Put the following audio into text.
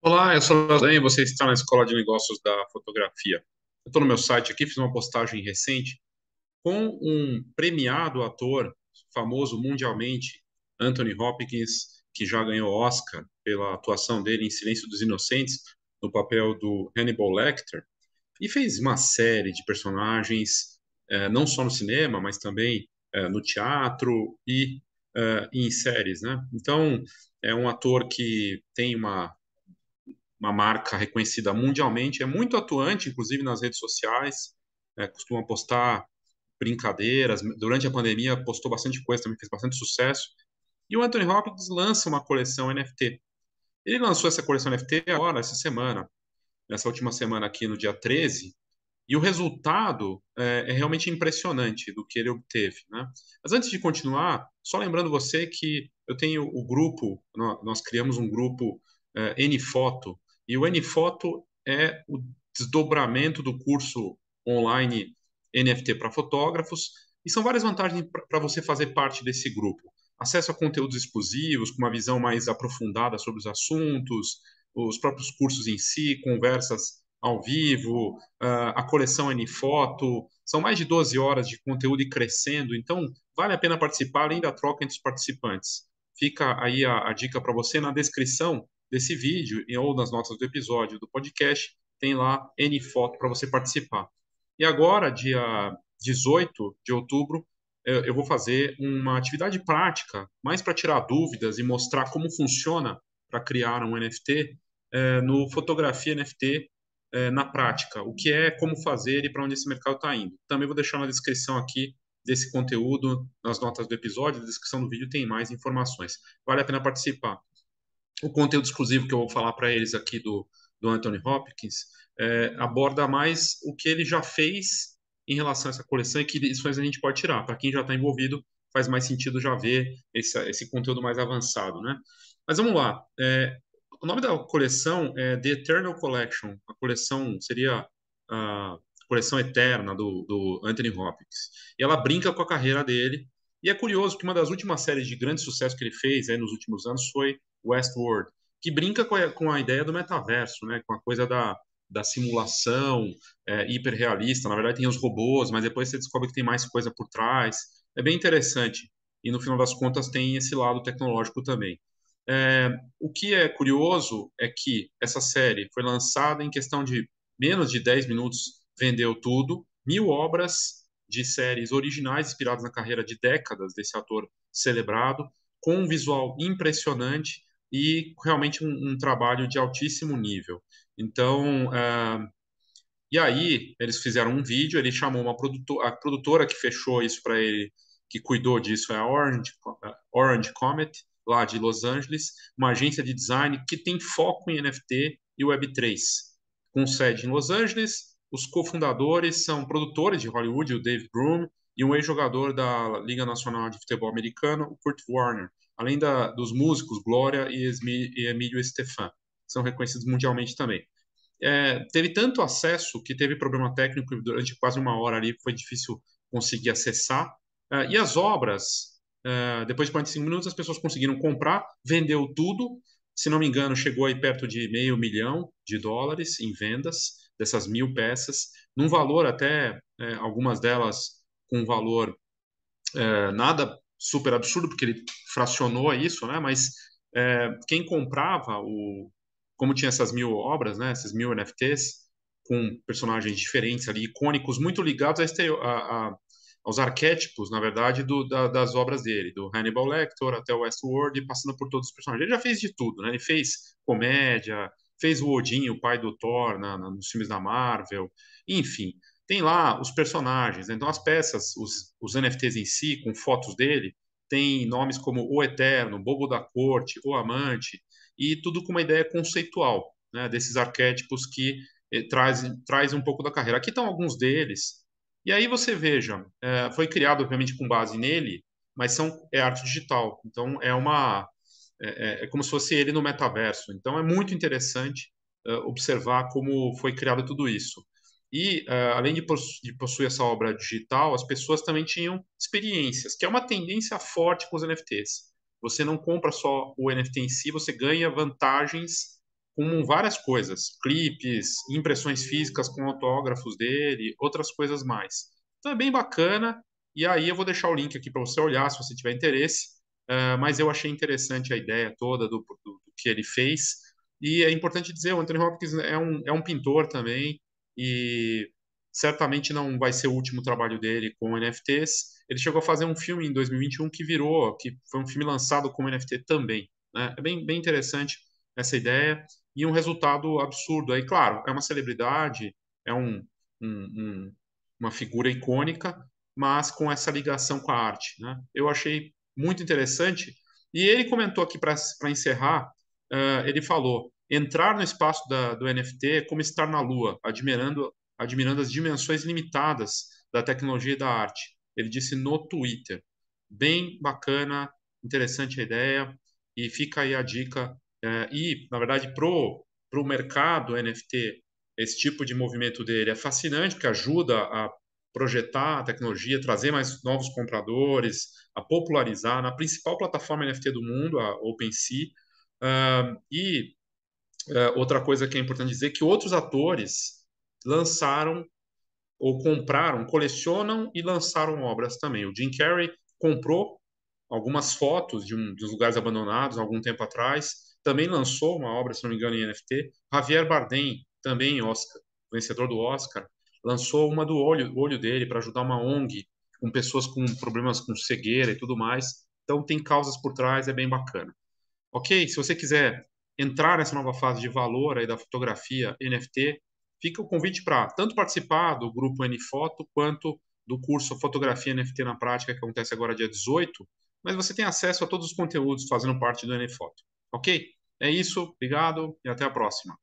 Olá, eu sou o Lasanha e você está na Escola de Negócios da Fotografia. Eu estou no meu site aqui, fiz uma postagem recente com um premiado ator famoso mundialmente, Anthony Hopkins, que já ganhou Oscar pela atuação dele em Silêncio dos Inocentes, no papel do Hannibal Lecter, e fez uma série de personagens, eh, não só no cinema, mas também eh, no teatro e uh, em séries, né? Então, é um ator que tem uma, uma marca reconhecida mundialmente, é muito atuante, inclusive nas redes sociais, é, costuma postar brincadeiras, durante a pandemia postou bastante coisa, também fez bastante sucesso, e o Anthony Hopkins lança uma coleção NFT. Ele lançou essa coleção NFT agora, essa semana, nessa última semana aqui no dia 13, e o resultado é, é, realmente impressionante do que ele obteve. Né? Mas antes de continuar, só lembrando você que eu tenho o grupo, nós criamos um grupo é, N-Foto, e o N-Foto é o desdobramento do curso online NFT para fotógrafos, e são várias vantagens para você fazer parte desse grupo. Acesso a conteúdos exclusivos, com uma visão mais aprofundada sobre os assuntos, os próprios cursos em si, conversas ao vivo, ah, a coleção N-Foto, são mais de 12 horas de conteúdo e crescendo, então vale a pena participar, além da troca entre os participantes. Fica aí a, a dica para você na descrição desse vídeo ou nas notas do episódio do podcast, tem lá N-Foto para você participar. E agora, dia 18 de outubro, é, eu vou fazer uma atividade prática, mais para tirar dúvidas e mostrar como funciona para criar um NFT é, no Fotografia NFT é, na prática, o que é, como fazer e para onde esse mercado está indo. Também vou deixar na descrição aqui desse conteúdo, nas notas do episódio, na descrição do vídeo tem mais informações. Vale a pena participar. O conteúdo exclusivo que eu vou falar para eles aqui do, do Anthony Hopkins é, aborda mais o que ele já fez em relação a essa coleção e que lições a gente pode tirar. Para quem já está envolvido, faz mais sentido já ver esse, esse conteúdo mais avançado, né? Mas vamos lá. É, o nome da coleção é The Eternal Collection. A coleção seria a coleção eterna do, do Anthony Hopkins. E ela brinca com a carreira dele. E é curioso que uma das últimas séries de grande sucesso que ele fez aí né, nos últimos anos foi Westworld, que brinca com a, com a ideia do metaverso, né? com a coisa da, da simulação é, hiperrealista. Na verdade, tem os robôs, mas depois você descobre que tem mais coisa por trás. É bem interessante. E no final das contas, tem esse lado tecnológico também. É, o que é curioso é que essa série foi lançada em questão de menos de 10 minutos, vendeu tudo, mil obras de séries originais inspiradas na carreira de décadas desse ator celebrado, com um visual impressionante e realmente um, um trabalho de altíssimo nível. Então, é, e aí eles fizeram um vídeo, ele chamou uma produtora, a produtora que fechou isso para ele, que cuidou disso, é a Orange, é, Orange Comet, lá de Los Angeles, uma agência de design que tem foco em NFT e Web3, com sede em Los Angeles. Os cofundadores são produtores de Hollywood, o Dave Broom, e um ex-jogador da Liga Nacional de Futebol Americano, o Kurt Warner, além da, dos músicos Glória e, e Emílio Estefan, são reconhecidos mundialmente também. É, teve tanto acesso que teve problema técnico durante quase uma hora ali, foi difícil conseguir acessar. É, e as obras Uh, depois de 45 minutos, as pessoas conseguiram comprar, vendeu tudo. Se não me engano, chegou aí perto de meio milhão de dólares em vendas dessas mil peças, num valor até é, algumas delas com um valor é, nada super absurdo, porque ele fracionou isso, né? Mas é, quem comprava o, como tinha essas mil obras, né? Essas mil NFTs com personagens diferentes ali, icônicos, muito ligados à, estereo, à, aos arquétipos, na verdade, do, da, das obras dele, do Hannibal Lecter até o Westworld, passando por todos os personagens. Ele já fez de tudo, né? Ele fez comédia, fez o Odin, o pai do Thor, na, na, nos filmes da Marvel, enfim. Tem lá os personagens, né? então as peças, os, os NFTs em si, com fotos dele, tem nomes como O Eterno, Bobo da Corte, O Amante, e tudo com uma ideia conceitual, né? desses arquétipos que eh, traz, traz um pouco da carreira. Aqui estão alguns deles, e aí você veja, é, foi criado obviamente com base nele, mas são, é arte digital. Então é uma é, é, é como se fosse ele no metaverso. Então é muito interessante é, observar como foi criado tudo isso. E é, além de, possu de possuir essa obra digital, as pessoas também tinham experiências, que é uma tendência forte com os NFTs. Você não compra só o NFT em si, você ganha vantagens com várias coisas, clipes, impressões físicas com autógrafos dele, outras coisas mais. Então é bem bacana, e aí eu vou deixar o link aqui para você olhar se você tiver interesse, uh, mas eu achei interessante a ideia toda do, do, do, que ele fez, e é importante dizer, o Anthony Hopkins é um, é um pintor também, e certamente não vai ser o último trabalho dele com NFTs, ele chegou a fazer um filme em 2021 que virou, que foi um filme lançado como NFT também, né? é bem, bem interessante essa ideia, e um resultado absurdo. Aí, claro, é uma celebridade, é um, um, um, uma figura icônica, mas com essa ligação com a arte. Né? Eu achei muito interessante. E ele comentou aqui para encerrar, uh, ele falou: entrar no espaço da, do NFT é como estar na Lua, admirando, admirando as dimensões limitadas da tecnologia e da arte. Ele disse no Twitter. Bem bacana, interessante a ideia. E fica aí a dica é, e, na verdade, pro para o mercado NFT, esse tipo de movimento dele é fascinante, porque ajuda a projetar a tecnologia, trazer mais novos compradores, a popularizar na principal plataforma NFT do mundo, a OpenSea. Uh, e uh, outra coisa que é importante dizer é que outros atores lançaram ou compraram, colecionam e lançaram obras também. O Jim Carrey comprou algumas fotos de, um, dos lugares abandonados algum tempo atrás também lançou uma obra, se não me engano, em NFT. Javier Bardem, também Oscar, vencedor do Oscar, lançou uma do olho, olho dele para ajudar uma ONG com pessoas com problemas com cegueira e tudo mais. Então tem causas por trás, é bem bacana. Ok? Se você quiser entrar nessa nova fase de valor aí da fotografia NFT, fica o convite para tanto participar do grupo NFoto quanto do curso Fotografia NFT na Prática, que acontece agora dia 18, mas você tem acesso a todos os conteúdos fazendo parte do NFoto. Ok? É isso, obrigado e até a próxima.